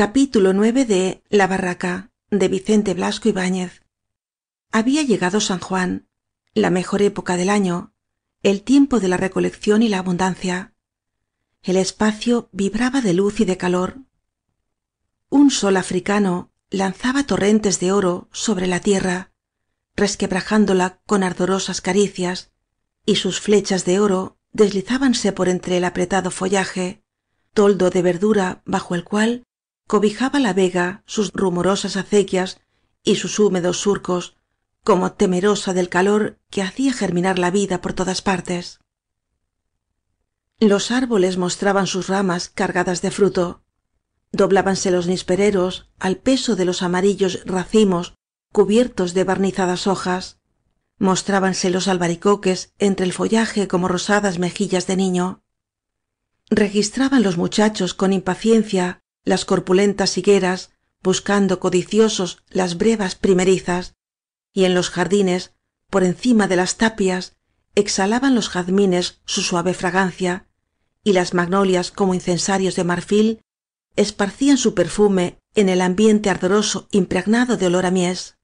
Capítulo de la barraca de vicente blasco ibáñez había llegado san juan la mejor época del año el tiempo de la recolección y la abundancia el espacio vibraba de luz y de calor un sol africano lanzaba torrentes de oro sobre la tierra resquebrajándola con ardorosas caricias y sus flechas de oro deslizábanse por entre el apretado follaje toldo de verdura bajo el cual cobijaba la vega sus rumorosas acequias y sus húmedos surcos como temerosa del calor que hacía germinar la vida por todas partes los árboles mostraban sus ramas cargadas de fruto doblábanse los nispereros al peso de los amarillos racimos cubiertos de barnizadas hojas mostrábanse los albaricoques entre el follaje como rosadas mejillas de niño registraban los muchachos con impaciencia las corpulentas higueras buscando codiciosos las brevas primerizas y en los jardines por encima de las tapias exhalaban los jazmines su suave fragancia y las magnolias como incensarios de marfil esparcían su perfume en el ambiente ardoroso impregnado de olor a mies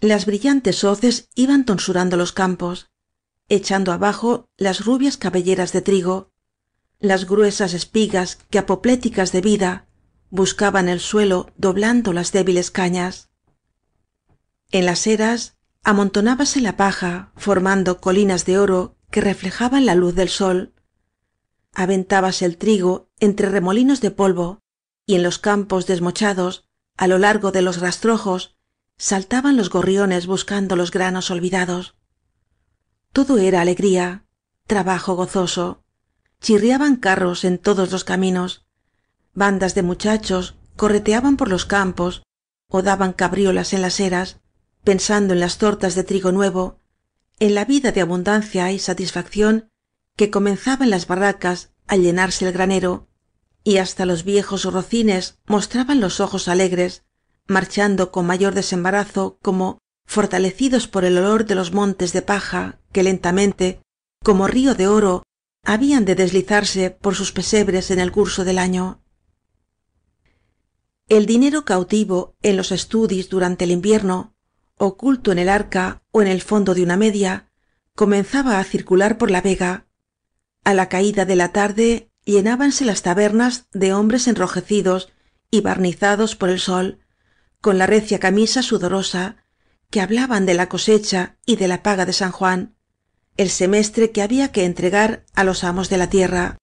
las brillantes hoces iban tonsurando los campos echando abajo las rubias cabelleras de trigo las gruesas espigas que apopléticas de vida buscaban el suelo doblando las débiles cañas en las eras amontonábase la paja formando colinas de oro que reflejaban la luz del sol aventábase el trigo entre remolinos de polvo y en los campos desmochados a lo largo de los rastrojos saltaban los gorriones buscando los granos olvidados todo era alegría trabajo gozoso chirriaban carros en todos los caminos bandas de muchachos correteaban por los campos o daban cabriolas en las eras pensando en las tortas de trigo nuevo en la vida de abundancia y satisfacción que comenzaba en las barracas al llenarse el granero y hasta los viejos rocines mostraban los ojos alegres marchando con mayor desembarazo como fortalecidos por el olor de los montes de paja que lentamente como río de oro habían de deslizarse por sus pesebres en el curso del año el dinero cautivo en los estudis durante el invierno oculto en el arca o en el fondo de una media comenzaba a circular por la vega a la caída de la tarde llenábanse las tabernas de hombres enrojecidos y barnizados por el sol con la recia camisa sudorosa que hablaban de la cosecha y de la paga de san juan el semestre que había que entregar a los amos de la tierra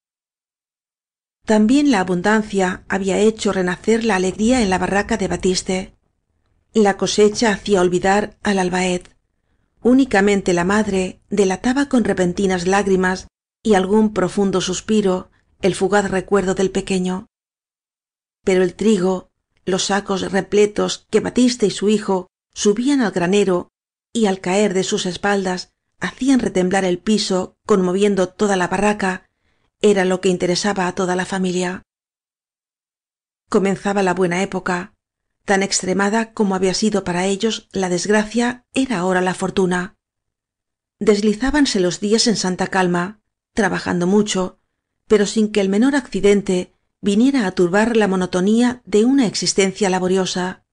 también la abundancia había hecho renacer la alegría en la barraca de batiste la cosecha hacía olvidar al albaet únicamente la madre delataba con repentinas lágrimas y algún profundo suspiro el fugaz recuerdo del pequeño pero el trigo los sacos repletos que batiste y su hijo subían al granero y al caer de sus espaldas hacían retemblar el piso conmoviendo toda la barraca era lo que interesaba a toda la familia comenzaba la buena época tan extremada como había sido para ellos la desgracia era ahora la fortuna deslizábanse los días en santa calma trabajando mucho pero sin que el menor accidente viniera a turbar la monotonía de una existencia laboriosa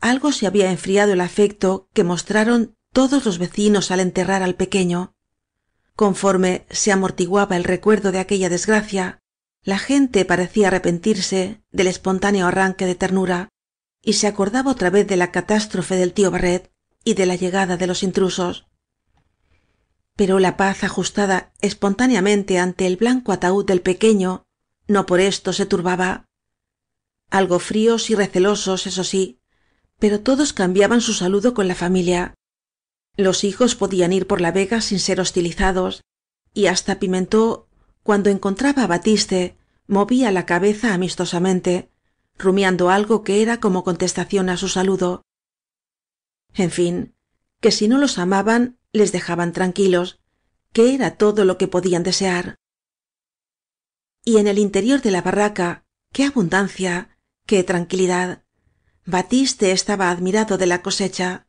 algo se había enfriado el afecto que mostraron todos los vecinos al enterrar al pequeño conforme se amortiguaba el recuerdo de aquella desgracia la gente parecía arrepentirse del espontáneo arranque de ternura y se acordaba otra vez de la catástrofe del tío barret y de la llegada de los intrusos pero la paz ajustada espontáneamente ante el blanco ataúd del pequeño no por esto se turbaba algo fríos y recelosos eso sí pero todos cambiaban su saludo con la familia los hijos podían ir por la vega sin ser hostilizados y hasta pimentó cuando encontraba a batiste movía la cabeza amistosamente rumiando algo que era como contestación a su saludo en fin que si no los amaban les dejaban tranquilos que era todo lo que podían desear y en el interior de la barraca qué abundancia qué tranquilidad batiste estaba admirado de la cosecha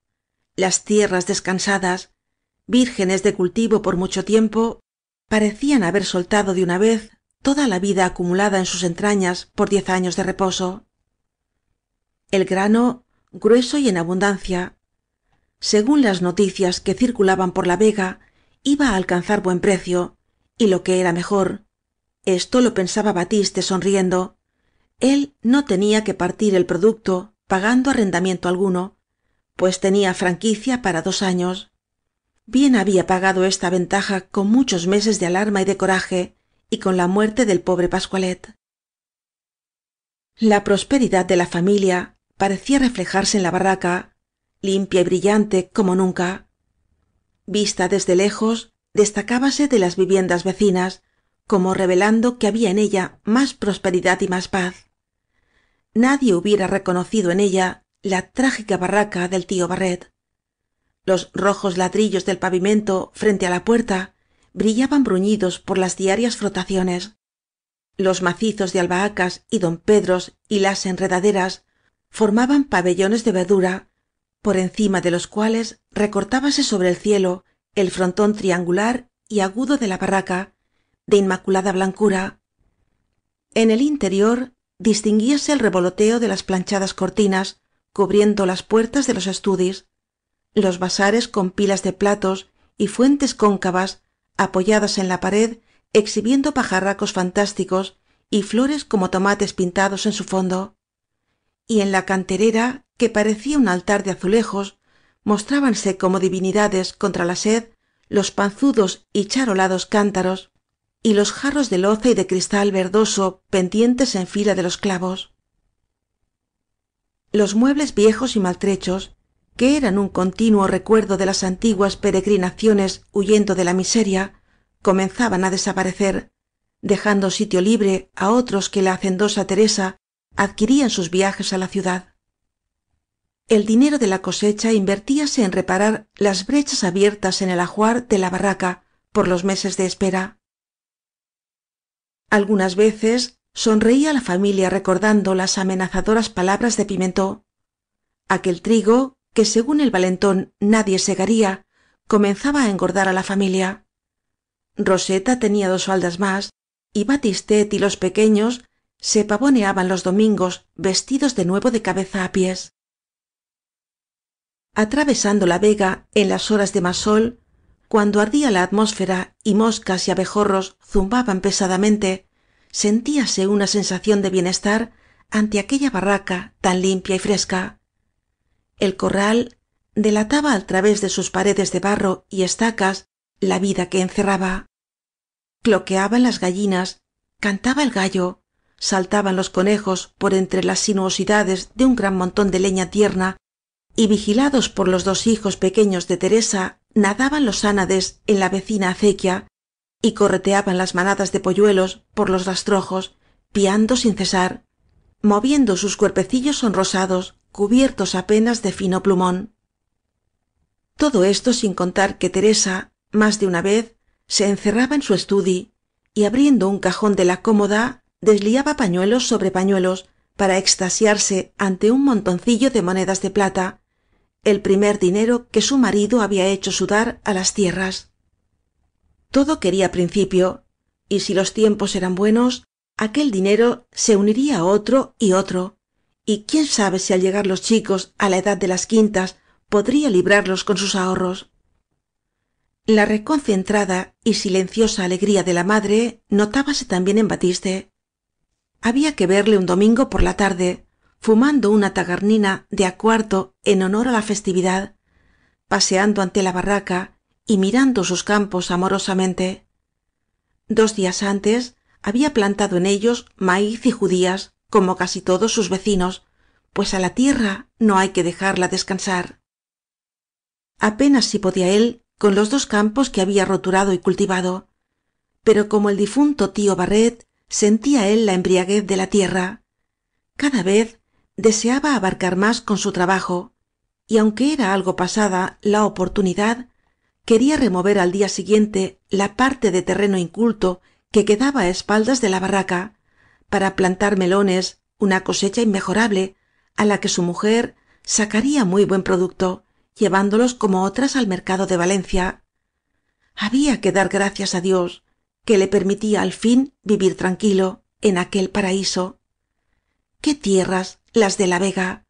las tierras descansadas vírgenes de cultivo por mucho tiempo parecían haber soltado de una vez toda la vida acumulada en sus entrañas por diez años de reposo el grano grueso y en abundancia según las noticias que circulaban por la vega iba a alcanzar buen precio y lo que era mejor esto lo pensaba batiste sonriendo él no tenía que partir el producto pagando arrendamiento alguno pues tenía franquicia para dos años bien había pagado esta ventaja con muchos meses de alarma y de coraje y con la muerte del pobre pascualet la prosperidad de la familia parecía reflejarse en la barraca limpia y brillante como nunca vista desde lejos destacábase de las viviendas vecinas como revelando que había en ella más prosperidad y más paz nadie hubiera reconocido en ella la trágica barraca del tío barret los rojos ladrillos del pavimento frente á la puerta brillaban bruñidos por las diarias frotaciones los macizos de albahacas y Pedros y las enredaderas formaban pabellones de verdura por encima de los cuales recortábase sobre el cielo el frontón triangular y agudo de la barraca de inmaculada blancura en el interior distinguíase el revoloteo de las planchadas cortinas cubriendo las puertas de los estudis los basares con pilas de platos y fuentes cóncavas apoyadas en la pared exhibiendo pajarracos fantásticos y flores como tomates pintados en su fondo y en la canterera que parecía un altar de azulejos mostrábanse como divinidades contra la sed los panzudos y charolados cántaros y los jarros de loza y de cristal verdoso pendientes en fila de los clavos los muebles viejos y maltrechos que eran un continuo recuerdo de las antiguas peregrinaciones huyendo de la miseria comenzaban a desaparecer dejando sitio libre a otros que la hacendosa teresa adquiría en sus viajes a la ciudad el dinero de la cosecha invertíase en reparar las brechas abiertas en el ajuar de la barraca por los meses de espera algunas veces sonreía la familia recordando las amenazadoras palabras de pimentó aquel trigo que según el valentón nadie segaría comenzaba a engordar a la familia roseta tenía dos faldas más y batistet y los pequeños se pavoneaban los domingos vestidos de nuevo de cabeza a pies atravesando la vega en las horas de más sol cuando ardía la atmósfera y moscas y abejorros zumbaban pesadamente sentíase una sensación de bienestar ante aquella barraca tan limpia y fresca el corral delataba al través de sus paredes de barro y estacas la vida que encerraba cloqueaban las gallinas cantaba el gallo saltaban los conejos por entre las sinuosidades de un gran montón de leña tierna y vigilados por los dos hijos pequeños de teresa nadaban los ánades en la vecina acequia y correteaban las manadas de polluelos por los rastrojos piando sin cesar moviendo sus cuerpecillos sonrosados cubiertos apenas de fino plumón todo esto sin contar que teresa más de una vez se encerraba en su estudi y abriendo un cajón de la cómoda desliaba pañuelos sobre pañuelos para extasiarse ante un montoncillo de monedas de plata el primer dinero que su marido había hecho sudar a las tierras todo quería principio y si los tiempos eran buenos aquel dinero se uniría a otro y otro y quién sabe si al llegar los chicos a la edad de las quintas podría librarlos con sus ahorros la reconcentrada y silenciosa alegría de la madre notábase también en batiste había que verle un domingo por la tarde fumando una tagarnina de a cuarto en honor a la festividad paseando ante la barraca y mirando sus campos amorosamente dos días antes había plantado en ellos maíz y judías como casi todos sus vecinos pues a la tierra no hay que dejarla descansar apenas si podía él con los dos campos que había roturado y cultivado pero como el difunto tío barret sentía él la embriaguez de la tierra cada vez deseaba abarcar más con su trabajo y aunque era algo pasada la oportunidad quería remover al día siguiente la parte de terreno inculto que quedaba a espaldas de la barraca para plantar melones una cosecha inmejorable a la que su mujer sacaría muy buen producto llevándolos como otras al mercado de valencia había que dar gracias a dios que le permitía al fin vivir tranquilo en aquel paraíso qué tierras las de la vega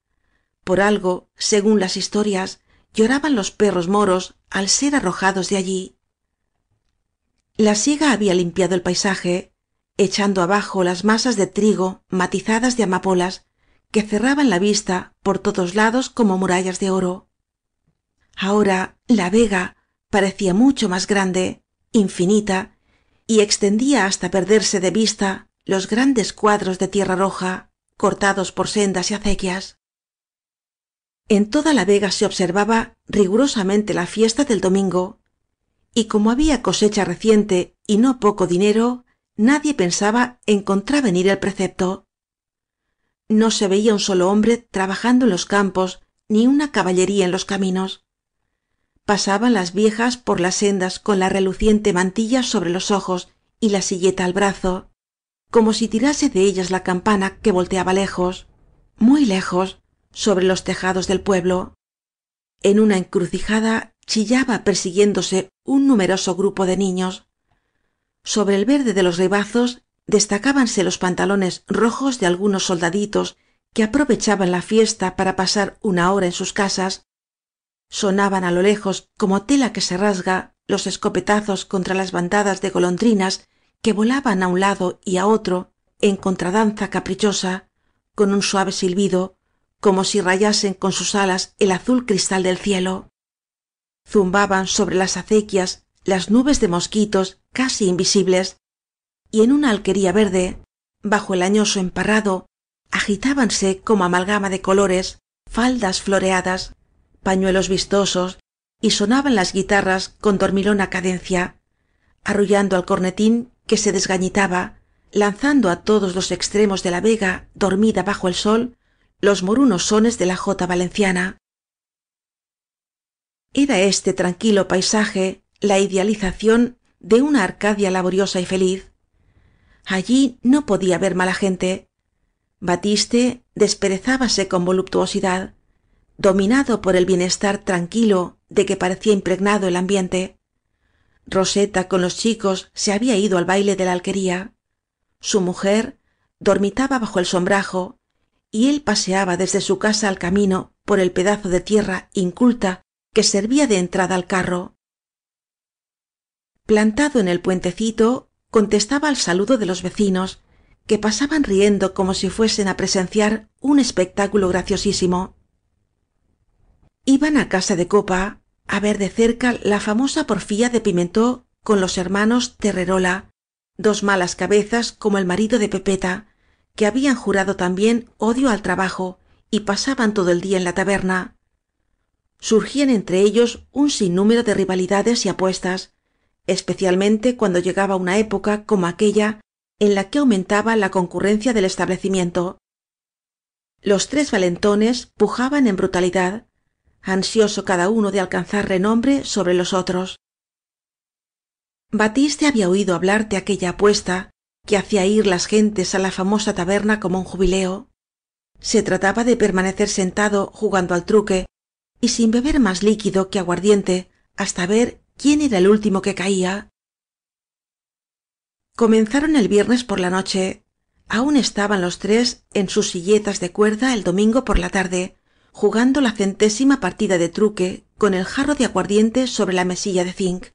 por algo según las historias lloraban los perros moros al ser arrojados de allí la siega había limpiado el paisaje echando abajo las masas de trigo matizadas de amapolas que cerraban la vista por todos lados como murallas de oro ahora la vega parecía mucho más grande infinita y extendía hasta perderse de vista los grandes cuadros de tierra roja cortados por sendas y acequias en toda la vega se observaba rigurosamente la fiesta del domingo y como había cosecha reciente y no poco dinero nadie pensaba en contravenir el precepto no se veía un solo hombre trabajando en los campos ni una caballería en los caminos pasaban las viejas por las sendas con la reluciente mantilla sobre los ojos y la silleta al brazo como si tirase de ellas la campana que volteaba lejos muy lejos sobre los tejados del pueblo en una encrucijada chillaba persiguiéndose un numeroso grupo de niños sobre el verde de los ribazos destacábanse los pantalones rojos de algunos soldaditos que aprovechaban la fiesta para pasar una hora en sus casas sonaban a lo lejos como tela que se rasga los escopetazos contra las bandadas de golondrinas que volaban a un lado y a otro en contradanza caprichosa con un suave silbido como si rayasen con sus alas el azul cristal del cielo zumbaban sobre las acequias las nubes de mosquitos casi invisibles y en una alquería verde bajo el añoso emparrado agitábanse como amalgama de colores faldas floreadas pañuelos vistosos y sonaban las guitarras con dormilona cadencia arrullando al cornetín que se desgañitaba lanzando a todos los extremos de la vega dormida bajo el sol los morunos sones de la jota valenciana era este tranquilo paisaje la idealización de una arcadia laboriosa y feliz allí no podía ver mala gente batiste desperezábase con voluptuosidad dominado por el bienestar tranquilo de que parecía impregnado el ambiente roseta con los chicos se había ido al baile de la alquería su mujer dormitaba bajo el sombrajo y él paseaba desde su casa al camino por el pedazo de tierra inculta que servía de entrada al carro plantado en el puentecito contestaba al saludo de los vecinos que pasaban riendo como si fuesen a presenciar un espectáculo graciosísimo iban a casa de copa a ver de cerca la famosa porfía de pimentó con los hermanos Terrerola, dos malas cabezas como el marido de pepeta que habían jurado también odio al trabajo y pasaban todo el día en la taberna surgían entre ellos un sinnúmero de rivalidades y apuestas especialmente cuando llegaba una época como aquella en la que aumentaba la concurrencia del establecimiento los tres valentones pujaban en brutalidad ansioso cada uno de alcanzar renombre sobre los otros batiste había oído hablar de aquella apuesta que hacía ir las gentes a la famosa taberna como un jubileo se trataba de permanecer sentado jugando al truque y sin beber más líquido que aguardiente hasta ver quién era el último que caía comenzaron el viernes por la noche aún estaban los tres en sus silletas de cuerda el domingo por la tarde jugando la centésima partida de truque con el jarro de aguardiente sobre la mesilla de zinc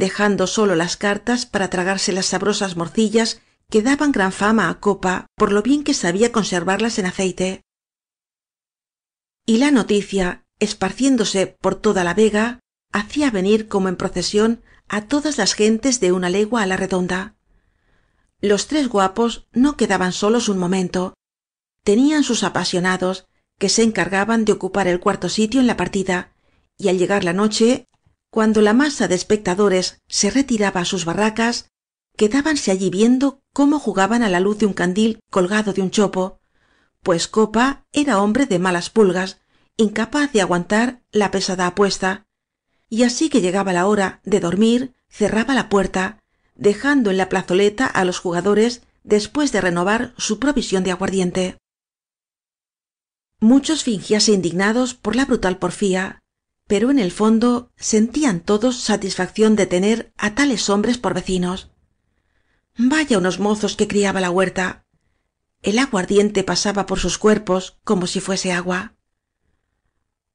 dejando sólo las cartas para tragarse las sabrosas morcillas que daban gran fama a copa por lo bien que sabía conservarlas en aceite y la noticia esparciéndose por toda la vega hacía venir como en procesión a todas las gentes de una legua a la redonda los tres guapos no quedaban solos un momento tenían sus apasionados que se encargaban de ocupar el cuarto sitio en la partida y al llegar la noche cuando la masa de espectadores se retiraba á sus barracas quedábanse allí viendo cómo jugaban á la luz de un candil colgado de un chopo pues copa era hombre de malas pulgas incapaz de aguantar la pesada apuesta y así que llegaba la hora de dormir cerraba la puerta dejando en la plazoleta á los jugadores después de renovar su provisión de aguardiente muchos fingíase indignados por la brutal porfía pero en el fondo sentían todos satisfacción de tener a tales hombres por vecinos vaya unos mozos que criaba la huerta el aguardiente pasaba por sus cuerpos como si fuese agua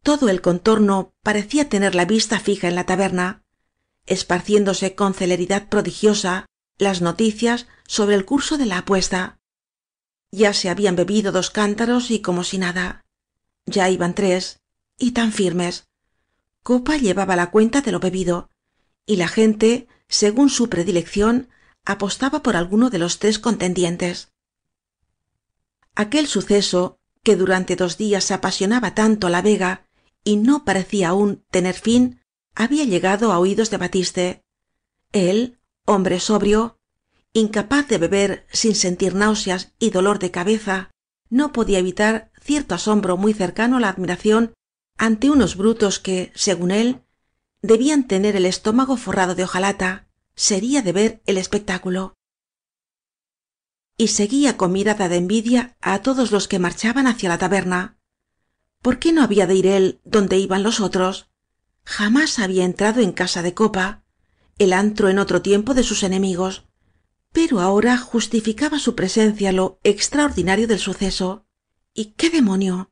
todo el contorno parecía tener la vista fija en la taberna esparciéndose con celeridad prodigiosa las noticias sobre el curso de la apuesta ya se habían bebido dos cántaros y como si nada ya iban tres y tan firmes copa llevaba la cuenta de lo bebido y la gente según su predilección apostaba por alguno de los tres contendientes aquel suceso que durante dos días apasionaba tanto a la vega y no parecía aún tener fin había llegado a oídos de batiste él hombre sobrio incapaz de beber sin sentir náuseas y dolor de cabeza no podía evitar cierto asombro muy cercano a la admiración ante unos brutos que según él debían tener el estómago forrado de hojalata sería de ver el espectáculo y seguía con mirada de envidia a todos los que marchaban hacia la taberna por qué no había de ir él donde iban los otros jamás había entrado en casa de copa el antro en otro tiempo de sus enemigos pero ahora justificaba su presencia lo extraordinario del suceso y qué demonio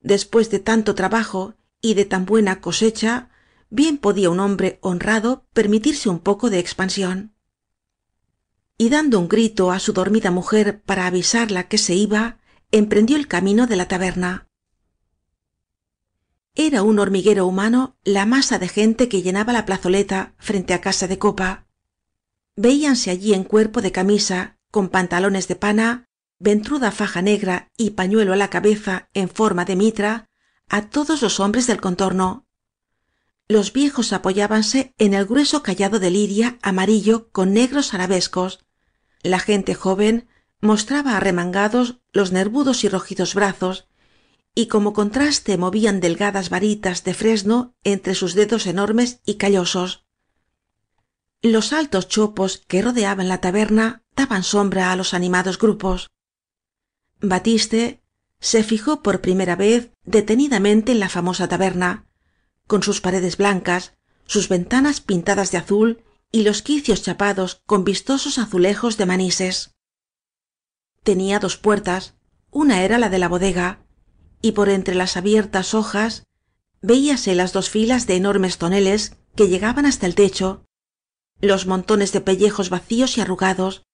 después de tanto trabajo y de tan buena cosecha bien podía un hombre honrado permitirse un poco de expansión y dando un grito a su dormida mujer para avisarla que se iba emprendió el camino de la taberna era un hormiguero humano la masa de gente que llenaba la plazoleta frente a casa de copa veíanse allí en cuerpo de camisa con pantalones de pana ventruda faja negra y pañuelo á la cabeza en forma de mitra a todos los hombres del contorno los viejos apoyábanse en el grueso callado de liria amarillo con negros arabescos la gente joven mostraba arremangados los nervudos y rojizos brazos y como contraste movían delgadas varitas de fresno entre sus dedos enormes y callosos los altos chopos que rodeaban la taberna daban sombra a los animados grupos batiste se fijó por primera vez detenidamente en la famosa taberna con sus paredes blancas sus ventanas pintadas de azul y los quicios chapados con vistosos azulejos de manises tenía dos puertas una era la de la bodega y por entre las abiertas hojas veíase las dos filas de enormes toneles que llegaban hasta el techo los montones de pellejos vacíos y arrugados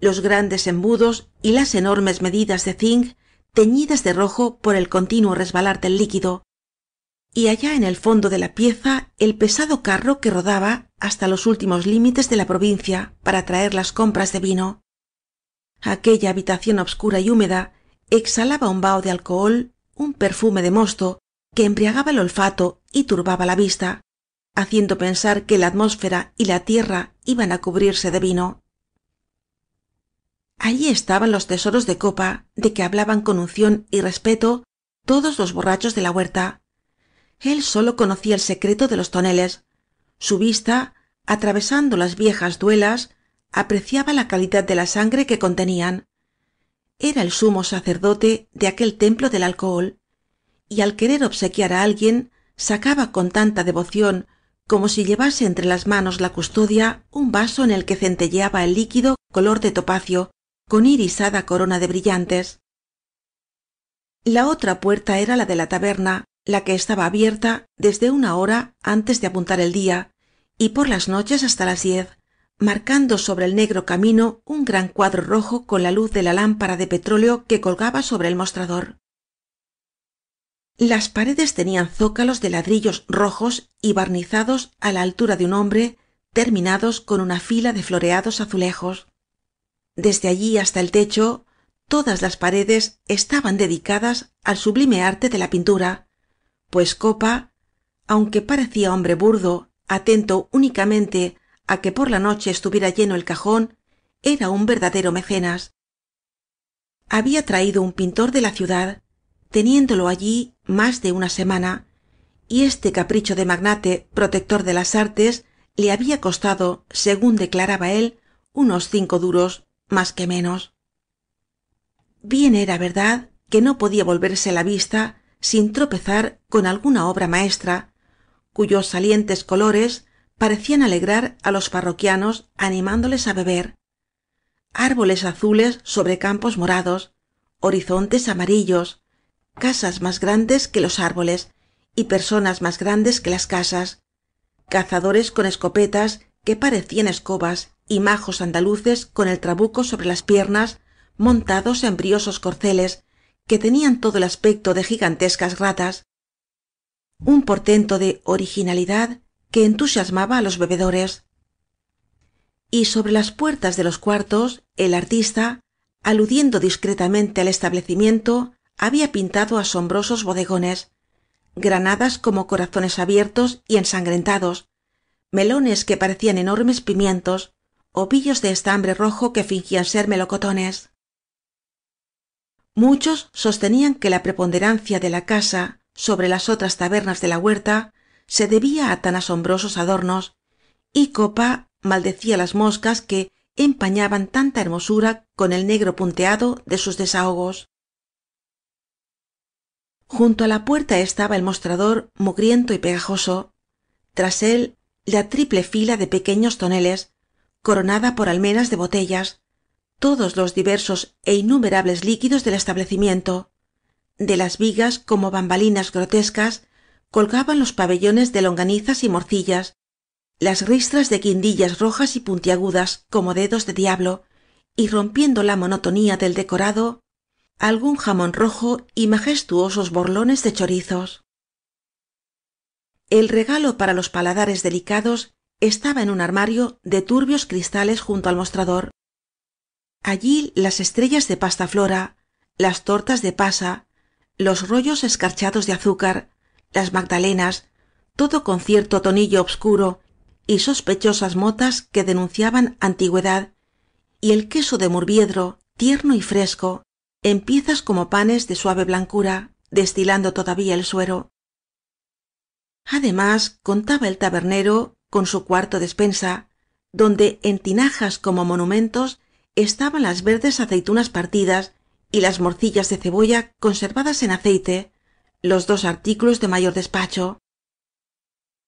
los grandes embudos y las enormes medidas de zinc teñidas de rojo por el continuo resbalar del líquido y allá en el fondo de la pieza el pesado carro que rodaba hasta los últimos límites de la provincia para traer las compras de vino aquella habitación obscura y húmeda exhalaba un vaho de alcohol un perfume de mosto que embriagaba el olfato y turbaba la vista haciendo pensar que la atmósfera y la tierra iban a cubrirse de vino allí estaban los tesoros de copa de que hablaban con unción y respeto todos los borrachos de la huerta él sólo conocía el secreto de los toneles su vista atravesando las viejas duelas apreciaba la calidad de la sangre que contenían era el sumo sacerdote de aquel templo del alcohol y al querer obsequiar a alguien sacaba con tanta devoción como si llevase entre las manos la custodia un vaso en el que centelleaba el líquido color de topacio con irisada corona de brillantes la otra puerta era la de la taberna la que estaba abierta desde una hora antes de apuntar el día y por las noches hasta las diez marcando sobre el negro camino un gran cuadro rojo con la luz de la lámpara de petróleo que colgaba sobre el mostrador las paredes tenían zócalos de ladrillos rojos y barnizados a la altura de un hombre terminados con una fila de floreados azulejos desde allí hasta el techo todas las paredes estaban dedicadas al sublime arte de la pintura pues copa aunque parecía hombre burdo atento únicamente a que por la noche estuviera lleno el cajón era un verdadero mecenas había traído un pintor de la ciudad teniéndolo allí más de una semana y este capricho de magnate protector de las artes le había costado según declaraba él unos cinco duros más que menos bien era verdad que no podía volverse la vista sin tropezar con alguna obra maestra cuyos salientes colores parecían alegrar a los parroquianos animándoles a beber árboles azules sobre campos morados horizontes amarillos casas más grandes que los árboles y personas más grandes que las casas cazadores con escopetas que parecían escobas y majos andaluces con el trabuco sobre las piernas montados en briosos corceles que tenían todo el aspecto de gigantescas ratas un portento de originalidad que entusiasmaba a los bebedores y sobre las puertas de los cuartos el artista aludiendo discretamente al establecimiento había pintado asombrosos bodegones granadas como corazones abiertos y ensangrentados melones que parecían enormes pimientos ovillos de estambre rojo que fingían ser melocotones muchos sostenían que la preponderancia de la casa sobre las otras tabernas de la huerta se debía a tan asombrosos adornos y copa maldecía las moscas que empañaban tanta hermosura con el negro punteado de sus desahogos junto a la puerta estaba el mostrador mugriento y pegajoso tras él la triple fila de pequeños toneles coronada por almenas de botellas todos los diversos e innumerables líquidos del establecimiento de las vigas como bambalinas grotescas colgaban los pabellones de longanizas y morcillas las ristras de guindillas rojas y puntiagudas como dedos de diablo y rompiendo la monotonía del decorado algún jamón rojo y majestuosos borlones de chorizos el regalo para los paladares delicados estaba en un armario de turbios cristales junto al mostrador allí las estrellas de pasta flora las tortas de pasa los rollos escarchados de azúcar las magdalenas todo con cierto tonillo obscuro y sospechosas motas que denunciaban antigüedad y el queso de murviedro tierno y fresco en piezas como panes de suave blancura destilando todavía el suero además contaba el tabernero con su cuarto despensa donde en tinajas como monumentos estaban las verdes aceitunas partidas y las morcillas de cebolla conservadas en aceite los dos artículos de mayor despacho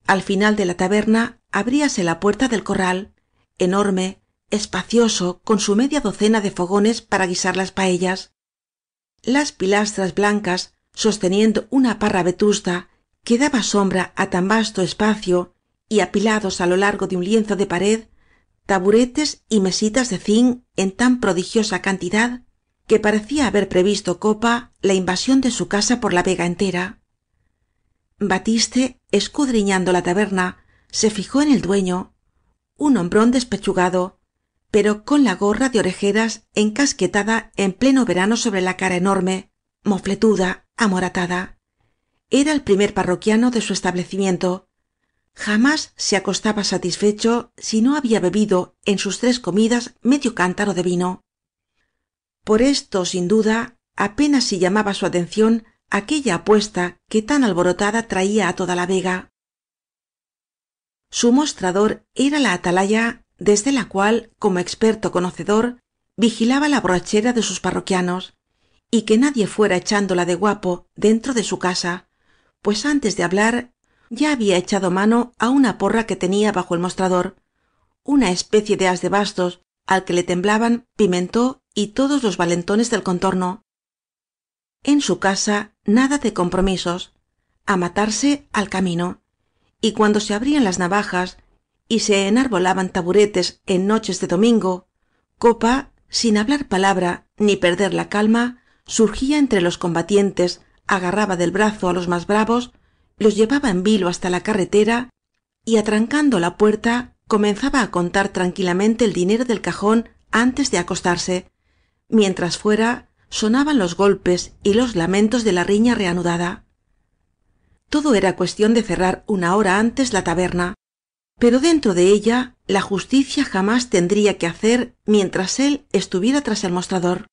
al final de la taberna abríase la puerta del corral enorme espacioso con su media docena de fogones para guisar las paellas las pilastras blancas sosteniendo una parra vetusta que daba sombra a tan vasto espacio y apilados a lo largo de un lienzo de pared taburetes y mesitas de zinc en tan prodigiosa cantidad que parecía haber previsto copa la invasión de su casa por la vega entera batiste escudriñando la taberna se fijó en el dueño un hombrón despechugado pero con la gorra de orejeras encasquetada en pleno verano sobre la cara enorme mofletuda amoratada era el primer parroquiano de su establecimiento jamás se acostaba satisfecho si no había bebido en sus tres comidas medio cántaro de vino por esto sin duda apenas si llamaba su atención aquella apuesta que tan alborotada traía a toda la vega su mostrador era la atalaya desde la cual como experto conocedor vigilaba la borrachera de sus parroquianos y que nadie fuera echándola de guapo dentro de su casa pues antes de hablar ya había echado mano á una porra que tenía bajo el mostrador una especie de as de bastos al que le temblaban pimentó y todos los valentones del contorno en su casa nada de compromisos a matarse al camino y cuando se abrían las navajas y se enarbolaban taburetes en noches de domingo copa sin hablar palabra ni perder la calma surgía entre los combatientes agarraba del brazo a los más bravos los llevaba en vilo hasta la carretera y atrancando la puerta comenzaba a contar tranquilamente el dinero del cajón antes de acostarse mientras fuera sonaban los golpes y los lamentos de la riña reanudada todo era cuestión de cerrar una hora antes la taberna pero dentro de ella la justicia jamás tendría que hacer mientras él estuviera tras el mostrador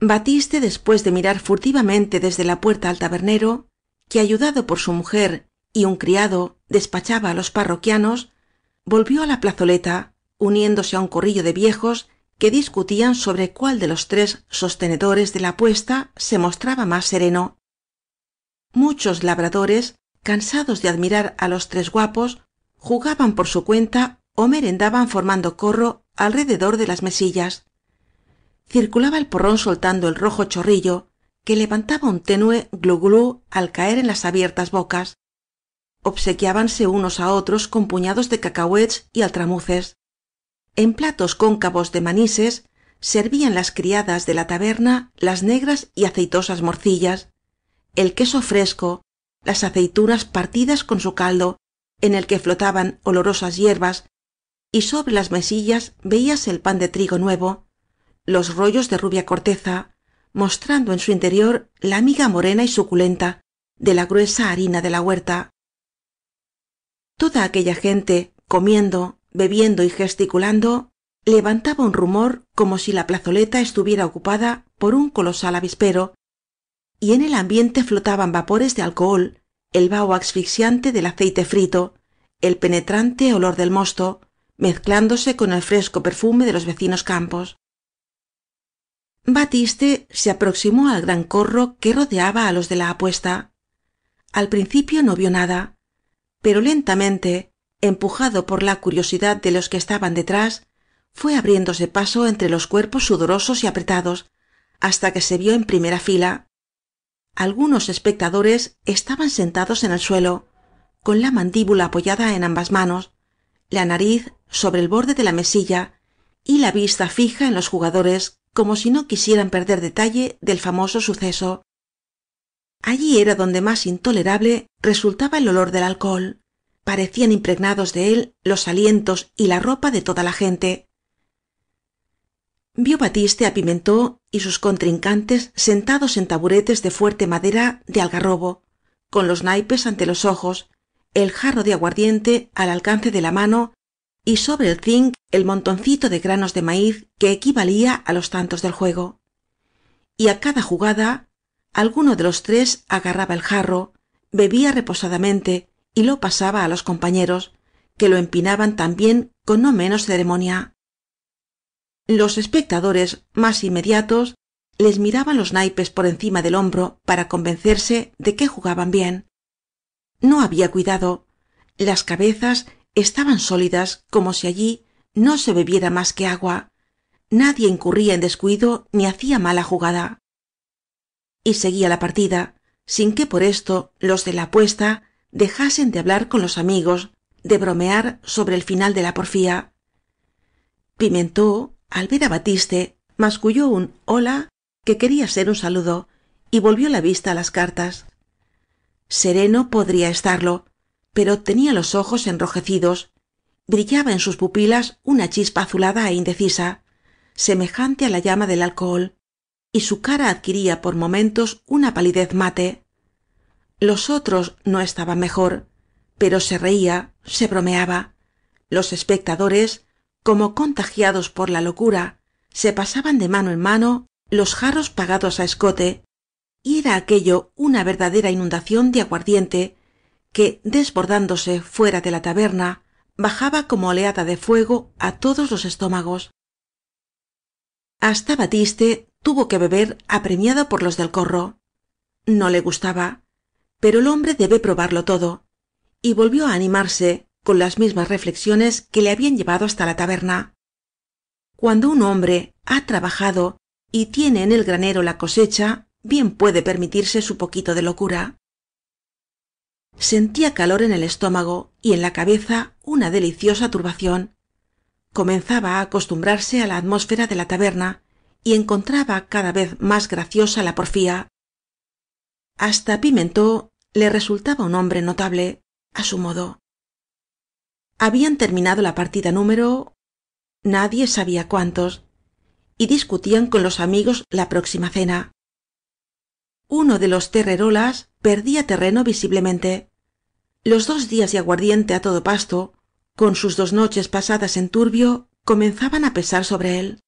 batiste después de mirar furtivamente desde la puerta al tabernero que ayudado por su mujer y un criado despachaba a los parroquianos volvió a la plazoleta uniéndose a un corrillo de viejos que discutían sobre cuál de los tres sostenedores de la apuesta se mostraba más sereno muchos labradores cansados de admirar a los tres guapos jugaban por su cuenta o merendaban formando corro alrededor de las mesillas circulaba el porrón soltando el rojo chorrillo que levantaba un tenue glu al caer en las abiertas bocas obsequiábanse unos a otros con puñados de cacahuets y altramuces en platos cóncavos de manises servían las criadas de la taberna las negras y aceitosas morcillas el queso fresco las aceitunas partidas con su caldo en el que flotaban olorosas hierbas y sobre las mesillas veíase el pan de trigo nuevo los rollos de rubia corteza mostrando en su interior la miga morena y suculenta de la gruesa harina de la huerta toda aquella gente comiendo bebiendo y gesticulando levantaba un rumor como si la plazoleta estuviera ocupada por un colosal avispero y en el ambiente flotaban vapores de alcohol el vaho asfixiante del aceite frito el penetrante olor del mosto mezclándose con el fresco perfume de los vecinos campos batiste se aproximó al gran corro que rodeaba a los de la apuesta al principio no vio nada pero lentamente empujado por la curiosidad de los que estaban detrás fue abriéndose paso entre los cuerpos sudorosos y apretados hasta que se vio en primera fila algunos espectadores estaban sentados en el suelo con la mandíbula apoyada en ambas manos la nariz sobre el borde de la mesilla y la vista fija en los jugadores como si no quisieran perder detalle del famoso suceso allí era donde más intolerable resultaba el olor del alcohol parecían impregnados de él los alientos y la ropa de toda la gente Vio batiste a pimentó y sus contrincantes sentados en taburetes de fuerte madera de algarrobo con los naipes ante los ojos el jarro de aguardiente al alcance de la mano y sobre el zinc el montoncito de granos de maíz que equivalía a los tantos del juego y a cada jugada alguno de los tres agarraba el jarro bebía reposadamente y lo pasaba a los compañeros que lo empinaban también con no menos ceremonia los espectadores más inmediatos les miraban los naipes por encima del hombro para convencerse de que jugaban bien no había cuidado las cabezas estaban sólidas como si allí no se bebiera más que agua nadie incurría en descuido ni hacía mala jugada y seguía la partida sin que por esto los de la apuesta dejasen de hablar con los amigos de bromear sobre el final de la porfía pimentó al ver a batiste masculló un hola que quería ser un saludo y volvió la vista a las cartas sereno podría estarlo pero tenía los ojos enrojecidos brillaba en sus pupilas una chispa azulada é e indecisa semejante á la llama del alcohol y su cara adquiría por momentos una palidez mate los otros no estaban mejor pero se reía se bromeaba los espectadores como contagiados por la locura se pasaban de mano en mano los jarros pagados á escote y era aquello una verdadera inundación de aguardiente que desbordándose fuera de la taberna bajaba como oleada de fuego a todos los estómagos hasta batiste tuvo que beber apremiado por los del corro no le gustaba pero el hombre debe probarlo todo y volvió a animarse con las mismas reflexiones que le habían llevado hasta la taberna cuando un hombre ha trabajado y tiene en el granero la cosecha bien puede permitirse su poquito de locura sentía calor en el estómago y en la cabeza una deliciosa turbación comenzaba a acostumbrarse a la atmósfera de la taberna y encontraba cada vez más graciosa la porfía hasta pimentó le resultaba un hombre notable a su modo habían terminado la partida número nadie sabía cuántos y discutían con los amigos la próxima cena uno de los terrerolas perdía terreno visiblemente los dos días de aguardiente a todo pasto con sus dos noches pasadas en turbio comenzaban a pesar sobre él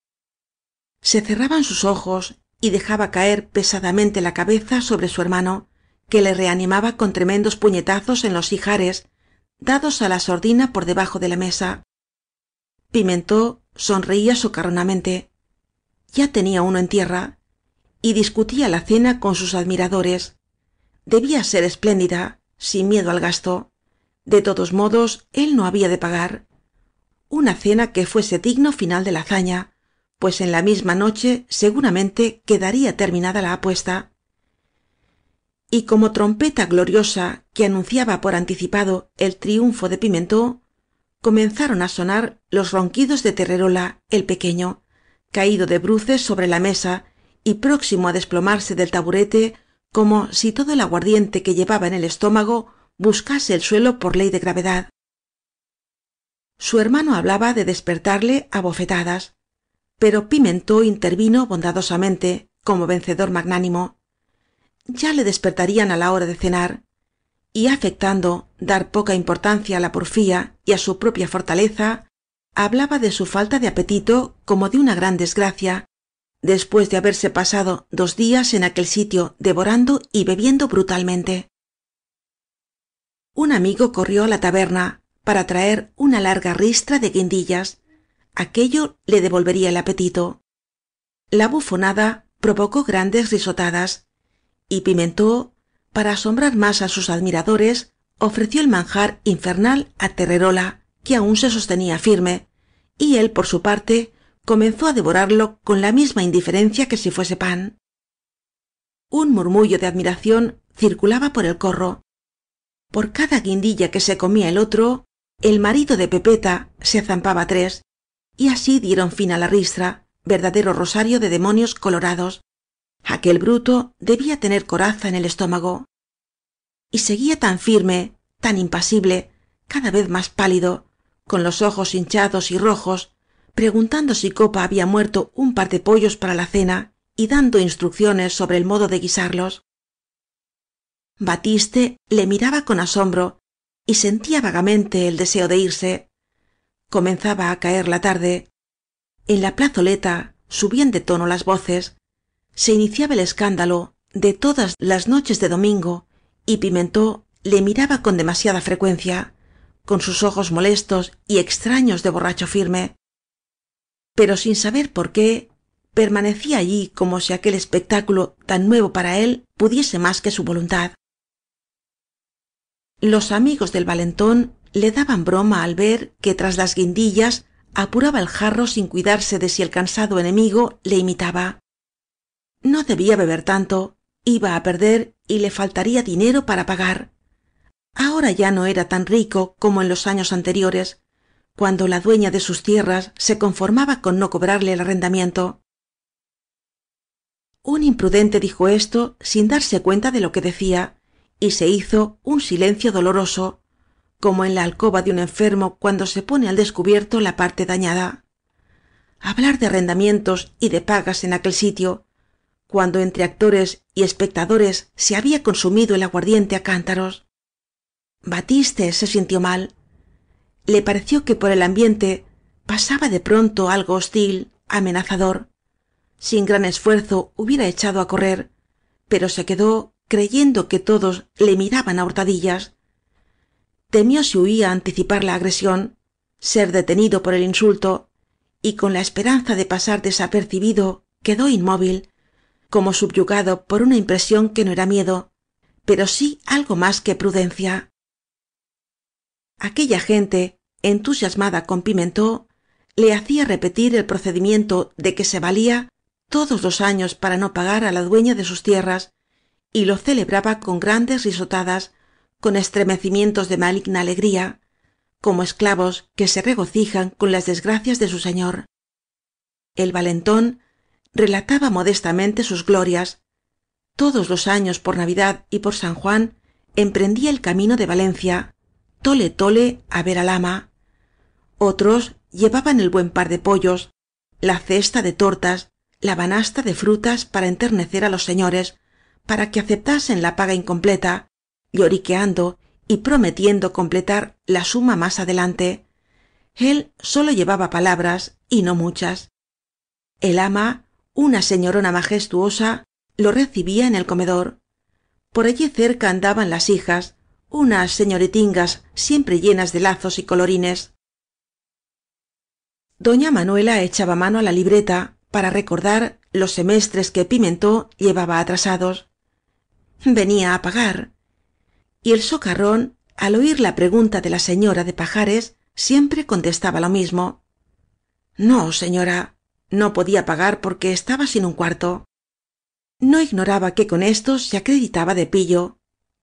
se cerraban sus ojos y dejaba caer pesadamente la cabeza sobre su hermano que le reanimaba con tremendos puñetazos en los ijares dados a la sordina por debajo de la mesa pimentó sonreía socarronamente ya tenía uno en tierra y discutía la cena con sus admiradores debía ser espléndida sin miedo al gasto de todos modos él no había de pagar una cena que fuese digno final de la hazaña pues en la misma noche seguramente quedaría terminada la apuesta y como trompeta gloriosa que anunciaba por anticipado el triunfo de pimentó comenzaron a sonar los ronquidos de Terrerola, el pequeño caído de bruces sobre la mesa y próximo a desplomarse del taburete como si todo el aguardiente que llevaba en el estómago buscase el suelo por ley de gravedad su hermano hablaba de despertarle a bofetadas pero pimentó intervino bondadosamente como vencedor magnánimo ya le despertarían a la hora de cenar y afectando dar poca importancia a la porfía y a su propia fortaleza hablaba de su falta de apetito como de una gran desgracia después de haberse pasado dos días en aquel sitio devorando y bebiendo brutalmente un amigo corrió a la taberna para traer una larga ristra de guindillas aquello le devolvería el apetito la bufonada provocó grandes risotadas y pimentó para asombrar más a sus admiradores ofreció el manjar infernal a Terrerola, que aún se sostenía firme y él por su parte comenzó a devorarlo con la misma indiferencia que si fuese pan un murmullo de admiración circulaba por el corro por cada guindilla que se comía el otro el marido de pepeta se zampaba tres y así dieron fin a la ristra verdadero rosario de demonios colorados aquel bruto debía tener coraza en el estómago y seguía tan firme tan impasible cada vez más pálido con los ojos hinchados y rojos preguntando si copa había muerto un par de pollos para la cena y dando instrucciones sobre el modo de guisarlos batiste le miraba con asombro y sentía vagamente el deseo de irse comenzaba a caer la tarde en la plazoleta subían de tono las voces se iniciaba el escándalo de todas las noches de domingo y pimentó le miraba con demasiada frecuencia con sus ojos molestos y extraños de borracho firme pero sin saber por qué permanecía allí como si aquel espectáculo tan nuevo para él pudiese más que su voluntad los amigos del valentón le daban broma al ver que tras las guindillas apuraba el jarro sin cuidarse de si el cansado enemigo le imitaba no debía beber tanto iba a perder y le faltaría dinero para pagar ahora ya no era tan rico como en los años anteriores cuando la dueña de sus tierras se conformaba con no cobrarle el arrendamiento un imprudente dijo esto sin darse cuenta de lo que decía y se hizo un silencio doloroso como en la alcoba de un enfermo cuando se pone al descubierto la parte dañada hablar de arrendamientos y de pagas en aquel sitio cuando entre actores y espectadores se había consumido el aguardiente a cántaros batiste se sintió mal le pareció que por el ambiente pasaba de pronto algo hostil amenazador sin gran esfuerzo hubiera echado a correr pero se quedó creyendo que todos le miraban a hurtadillas temió si huía anticipar la agresión ser detenido por el insulto y con la esperanza de pasar desapercibido quedó inmóvil como subyugado por una impresión que no era miedo pero sí algo más que prudencia aquella gente entusiasmada con pimentó le hacía repetir el procedimiento de que se valía todos los años para no pagar a la dueña de sus tierras y lo celebraba con grandes risotadas con estremecimientos de maligna alegría como esclavos que se regocijan con las desgracias de su señor el valentón relataba modestamente sus glorias todos los años por navidad y por san juan emprendía el camino de valencia tole tole á ver al ama otros llevaban el buen par de pollos la cesta de tortas la banasta de frutas para enternecer á los señores para que aceptasen la paga incompleta lloriqueando y prometiendo completar la suma más adelante él sólo llevaba palabras y no muchas el ama una señorona majestuosa lo recibía en el comedor por allí cerca andaban las hijas unas señoritingas siempre llenas de lazos y colorines doña manuela echaba mano a la libreta para recordar los semestres que pimentó llevaba atrasados venía a pagar y el socarrón al oír la pregunta de la señora de pajares siempre contestaba lo mismo no señora no podía pagar porque estaba sin un cuarto no ignoraba que con esto se acreditaba de pillo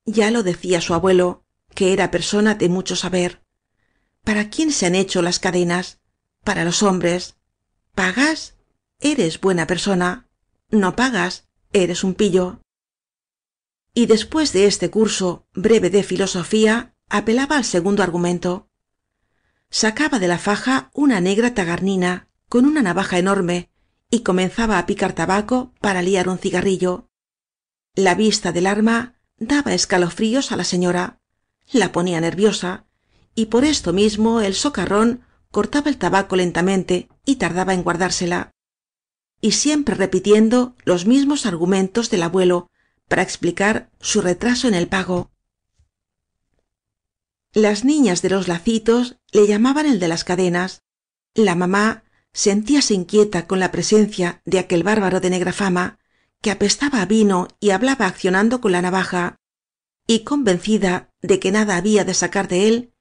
ya lo decía su abuelo que era persona de mucho saber para quién se han hecho las cadenas para los hombres pagas eres buena persona no pagas eres un pillo y después de este curso breve de filosofía apelaba al segundo argumento sacaba de la faja una negra tagarnina con una navaja enorme y comenzaba a picar tabaco para liar un cigarrillo la vista del arma daba escalofríos a la señora la ponía nerviosa y por esto mismo el socarrón cortaba el tabaco lentamente y tardaba en guardársela y siempre repitiendo los mismos argumentos del abuelo para explicar su retraso en el pago las niñas de los lacitos le llamaban el de las cadenas la mamá sentíase inquieta con la presencia de aquel bárbaro de negra fama que apestaba a vino y hablaba accionando con la navaja y convencida de que nada había de sacar de él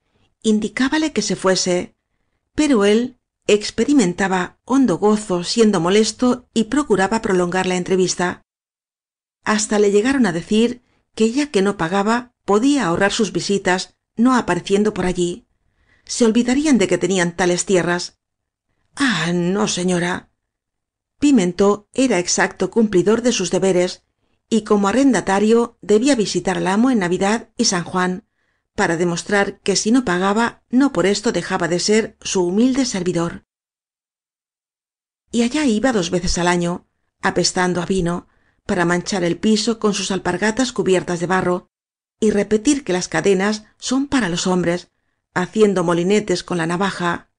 indicábale que se fuese pero él experimentaba hondo gozo siendo molesto y procuraba prolongar la entrevista hasta le llegaron a decir que ya que no pagaba podía ahorrar sus visitas no apareciendo por allí se olvidarían de que tenían tales tierras ah no señora pimentó era exacto cumplidor de sus deberes y como arrendatario debía visitar al amo en navidad y san juan para demostrar que si no pagaba no por esto dejaba de ser su humilde servidor y allá iba dos veces al año apestando a vino para manchar el piso con sus alpargatas cubiertas de barro y repetir que las cadenas son para los hombres haciendo molinetes con la navaja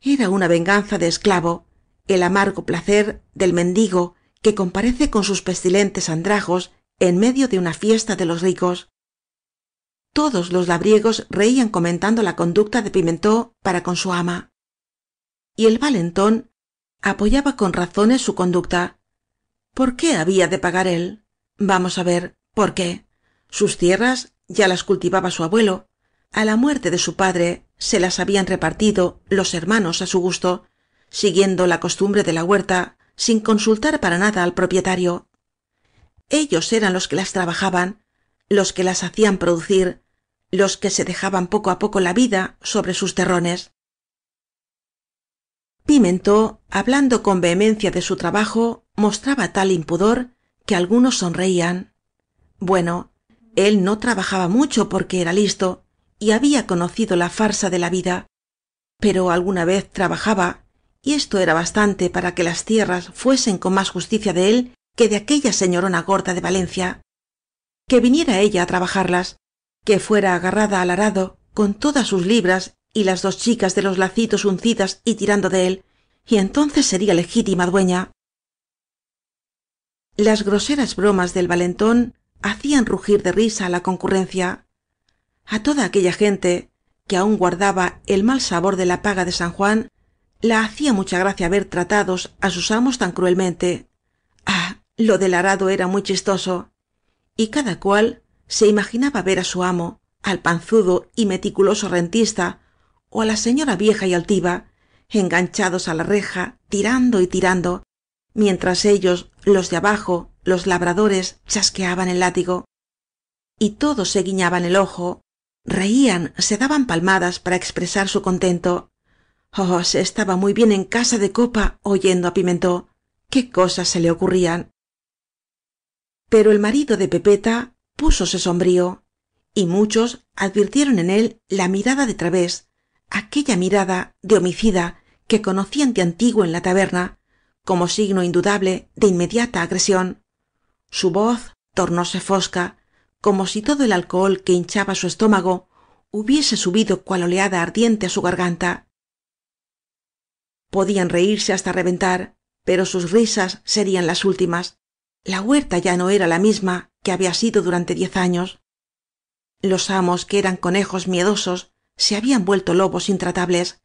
era una venganza de esclavo el amargo placer del mendigo que comparece con sus pestilentes andrajos en medio de una fiesta de los ricos todos los labriegos reían comentando la conducta de pimentó para con su ama y el valentón apoyaba con razones su conducta por qué había de pagar él vamos a ver por qué sus tierras ya las cultivaba su abuelo a la muerte de su padre se las habían repartido los hermanos a su gusto siguiendo la costumbre de la huerta sin consultar para nada al propietario ellos eran los que las trabajaban los que las hacían producir los que se dejaban poco a poco la vida sobre sus terrones pimentó hablando con vehemencia de su trabajo mostraba tal impudor que algunos sonreían bueno él no trabajaba mucho porque era listo y había conocido la farsa de la vida pero alguna vez trabajaba y esto era bastante para que las tierras fuesen con más justicia de él que de aquella señorona gorda de valencia que viniera ella a trabajarlas que fuera agarrada al arado con todas sus libras y las dos chicas de los lacitos uncidas y tirando de él y entonces sería legítima dueña las groseras bromas del valentón hacían rugir de risa a la concurrencia a toda aquella gente que aún guardaba el mal sabor de la paga de san juan la hacía mucha gracia ver tratados á sus amos tan cruelmente ah lo del arado era muy chistoso y cada cual se imaginaba ver a su amo al panzudo y meticuloso rentista o a la señora vieja y altiva enganchados a la reja tirando y tirando mientras ellos los de abajo los labradores chasqueaban el látigo y todos se guiñaban el ojo reían se daban palmadas para expresar su contento Oh, se estaba muy bien en casa de copa oyendo a pimentó qué cosas se le ocurrían pero el marido de pepeta púsose sombrío y muchos advirtieron en él la mirada de través aquella mirada de homicida que conocían de antiguo en la taberna como signo indudable de inmediata agresión su voz tornóse fosca como si todo el alcohol que hinchaba su estómago hubiese subido cual oleada ardiente a su garganta podían reírse hasta reventar pero sus risas serían las últimas la huerta ya no era la misma que había sido durante diez años los amos que eran conejos miedosos se habían vuelto lobos intratables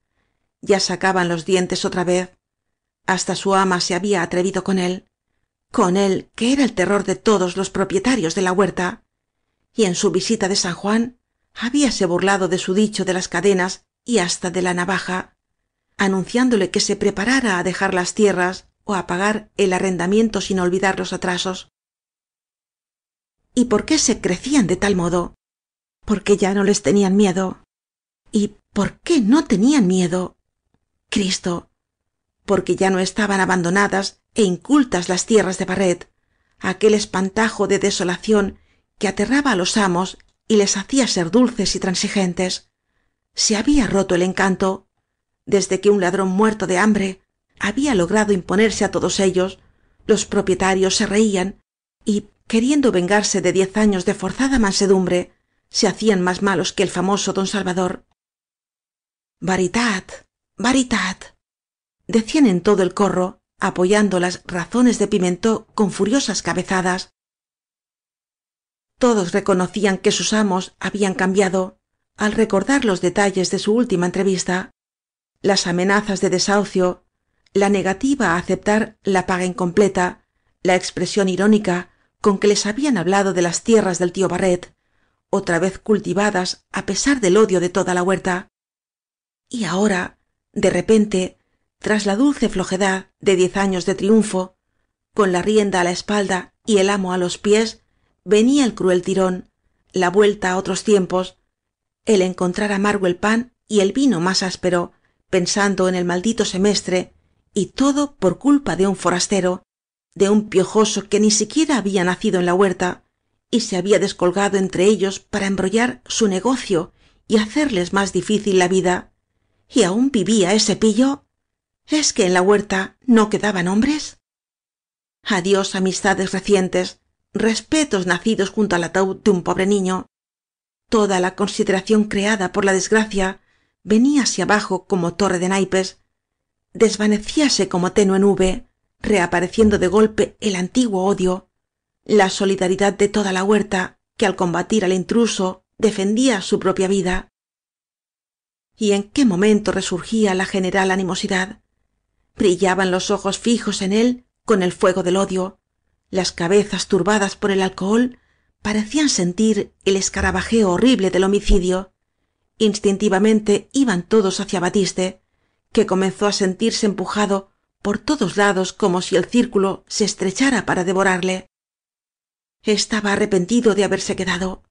ya sacaban los dientes otra vez hasta su ama se había atrevido con él con él que era el terror de todos los propietarios de la huerta y en su visita de san juan habíase burlado de su dicho de las cadenas y hasta de la navaja anunciándole que se preparara a dejar las tierras o a pagar el arrendamiento sin olvidar los atrasos y por qué se crecían de tal modo porque ya no les tenían miedo y por qué no tenían miedo cristo porque ya no estaban abandonadas e incultas las tierras de barret aquel espantajo de desolación que aterraba a los amos y les hacía ser dulces y transigentes se había roto el encanto desde que un ladrón muerto de hambre había logrado imponerse a todos ellos los propietarios se reían y queriendo vengarse de diez años de forzada mansedumbre se hacían más malos que el famoso don salvador «¡Varitat! ¡Varitat!» decían en todo el corro apoyando las razones de pimentó con furiosas cabezadas todos reconocían que sus amos habían cambiado al recordar los detalles de su última entrevista las amenazas de desahucio la negativa a aceptar la paga incompleta la expresión irónica con que les habían hablado de las tierras del tío barret otra vez cultivadas a pesar del odio de toda la huerta y ahora de repente tras la dulce flojedad de diez años de triunfo con la rienda a la espalda y el amo a los pies venía el cruel tirón la vuelta a otros tiempos el encontrar amargo el pan y el vino más áspero pensando en el maldito semestre y todo por culpa de un forastero de un piojoso que ni siquiera había nacido en la huerta y se había descolgado entre ellos para embrollar su negocio y hacerles más difícil la vida y aún vivía ese pillo es que en la huerta no quedaban hombres adiós amistades recientes respetos nacidos junto al ataúd de un pobre niño toda la consideración creada por la desgracia venía hacia abajo como torre de naipes desvanecíase como tenue nube reapareciendo de golpe el antiguo odio la solidaridad de toda la huerta que al combatir al intruso defendía su propia vida y en qué momento resurgía la general animosidad brillaban los ojos fijos en él con el fuego del odio las cabezas turbadas por el alcohol parecían sentir el escarabajeo horrible del homicidio instintivamente iban todos hacia batiste que comenzó a sentirse empujado por todos lados como si el círculo se estrechara para devorarle estaba arrepentido de haberse quedado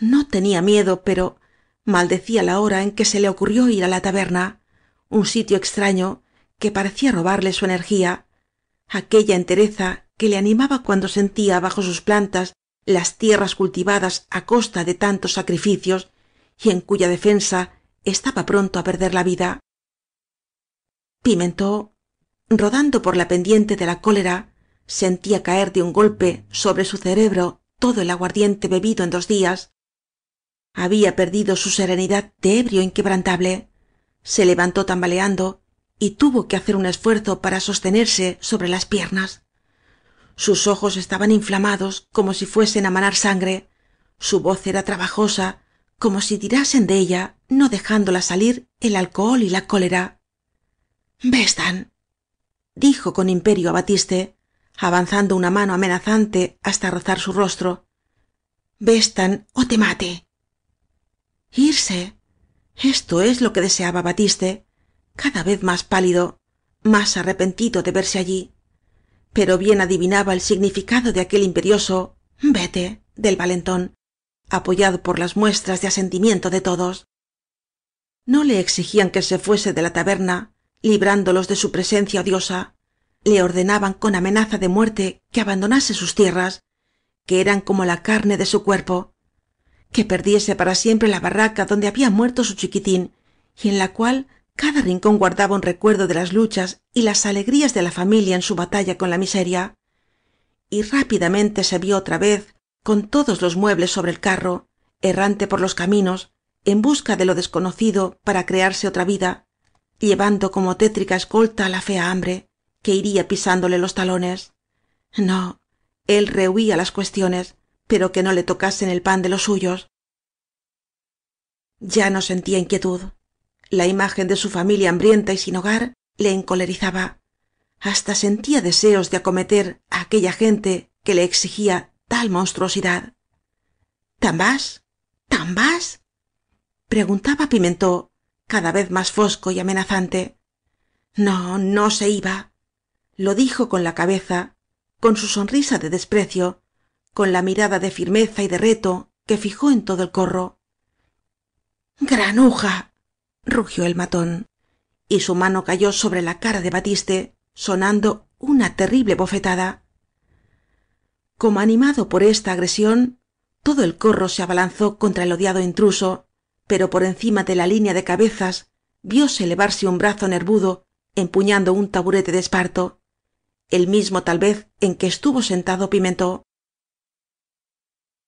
no tenía miedo pero maldecía la hora en que se le ocurrió ir a la taberna un sitio extraño que parecía robarle su energía aquella entereza que le animaba cuando sentía bajo sus plantas las tierras cultivadas a costa de tantos sacrificios y en cuya defensa estaba pronto a perder la vida pimentó rodando por la pendiente de la cólera sentía caer de un golpe sobre su cerebro todo el aguardiente bebido en dos días había perdido su serenidad de ebrio inquebrantable se levantó tambaleando y tuvo que hacer un esfuerzo para sostenerse sobre las piernas sus ojos estaban inflamados como si fuesen a manar sangre su voz era trabajosa como si tirasen de ella no dejándola salir el alcohol y la cólera Vestan, dijo con imperio a batiste avanzando una mano amenazante hasta rozar su rostro Vestan o ¡Oh, te mate irse esto es lo que deseaba batiste cada vez más pálido más arrepentido de verse allí pero bien adivinaba el significado de aquel imperioso vete del valentón apoyado por las muestras de asentimiento de todos no le exigían que se fuese de la taberna librándolos de su presencia odiosa le ordenaban con amenaza de muerte que abandonase sus tierras que eran como la carne de su cuerpo que perdiese para siempre la barraca donde había muerto su chiquitín y en la cual cada rincón guardaba un recuerdo de las luchas y las alegrías de la familia en su batalla con la miseria y rápidamente se vio otra vez con todos los muebles sobre el carro errante por los caminos en busca de lo desconocido para crearse otra vida llevando como tétrica escolta la fea hambre que iría pisándole los talones no él rehuía las cuestiones pero que no le tocasen el pan de los suyos ya no sentía inquietud la imagen de su familia hambrienta y sin hogar le encolerizaba hasta sentía deseos de acometer a aquella gente que le exigía tal monstruosidad tan vas tan vas preguntaba pimentó cada vez más fosco y amenazante no no se iba lo dijo con la cabeza con su sonrisa de desprecio con la mirada de firmeza y de reto que fijó en todo el corro granuja rugió el matón y su mano cayó sobre la cara de batiste sonando una terrible bofetada como animado por esta agresión todo el corro se abalanzó contra el odiado intruso pero por encima de la línea de cabezas vióse elevarse un brazo nervudo empuñando un taburete de esparto el mismo tal vez en que estuvo sentado pimentó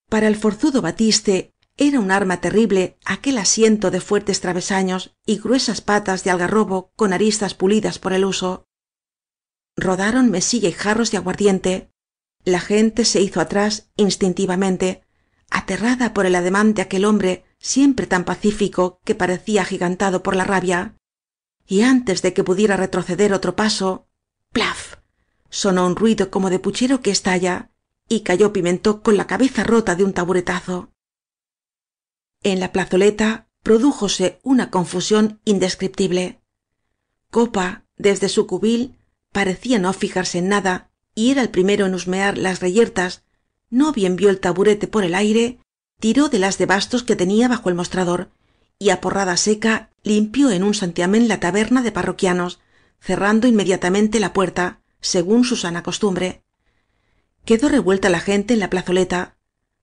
para el forzudo batiste era un arma terrible aquel asiento de fuertes travesaños y gruesas patas de algarrobo con aristas pulidas por el uso rodaron mesilla y jarros de aguardiente la gente se hizo atrás instintivamente aterrada por el ademán de aquel hombre siempre tan pacífico que parecía agigantado por la rabia y antes de que pudiera retroceder otro paso plaf sonó un ruido como de puchero que estalla y cayó pimentó con la cabeza rota de un taburetazo en la plazoleta produjose una confusión indescriptible copa desde su cubil parecía no fijarse en nada y era el primero en husmear las reyertas no bien vió el taburete por el aire tiró de las de bastos que tenía bajo el mostrador y a porrada seca limpió en un santiamén la taberna de parroquianos cerrando inmediatamente la puerta según su sana costumbre quedó revuelta la gente en la plazoleta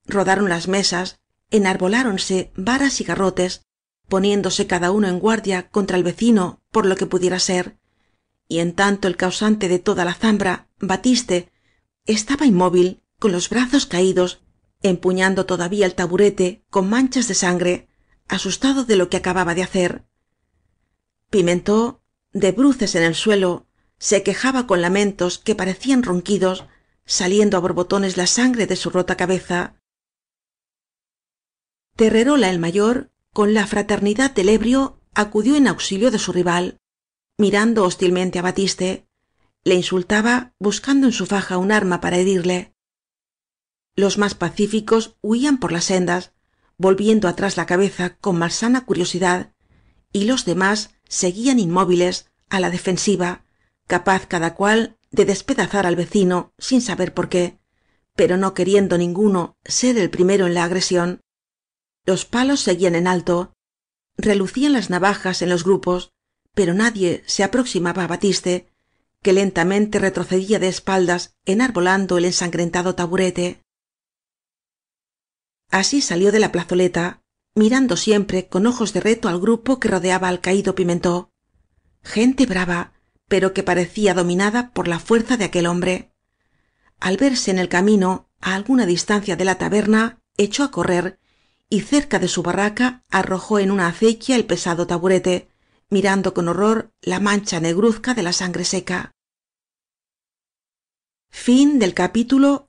rodaron las mesas enarboláronse varas y garrotes poniéndose cada uno en guardia contra el vecino por lo que pudiera ser y en tanto el causante de toda la zambra batiste estaba inmóvil con los brazos caídos empuñando todavía el taburete con manchas de sangre asustado de lo que acababa de hacer pimentó de bruces en el suelo se quejaba con lamentos que parecían ronquidos saliendo a borbotones la sangre de su rota cabeza Terrerola el mayor con la fraternidad del ebrio acudió en auxilio de su rival mirando hostilmente a batiste le insultaba buscando en su faja un arma para herirle los más pacíficos huían por las sendas volviendo atrás la cabeza con malsana curiosidad y los demás seguían inmóviles a la defensiva capaz cada cual de despedazar al vecino sin saber por qué pero no queriendo ninguno ser el primero en la agresión los palos seguían en alto relucían las navajas en los grupos pero nadie se aproximaba a batiste que lentamente retrocedía de espaldas enarbolando el ensangrentado taburete así salió de la plazoleta mirando siempre con ojos de reto al grupo que rodeaba al caído pimentó gente brava pero que parecía dominada por la fuerza de aquel hombre al verse en el camino a alguna distancia de la taberna echó a correr y cerca de su barraca arrojó en una acequia el pesado taburete mirando con horror la mancha negruzca de la sangre seca Fin del capítulo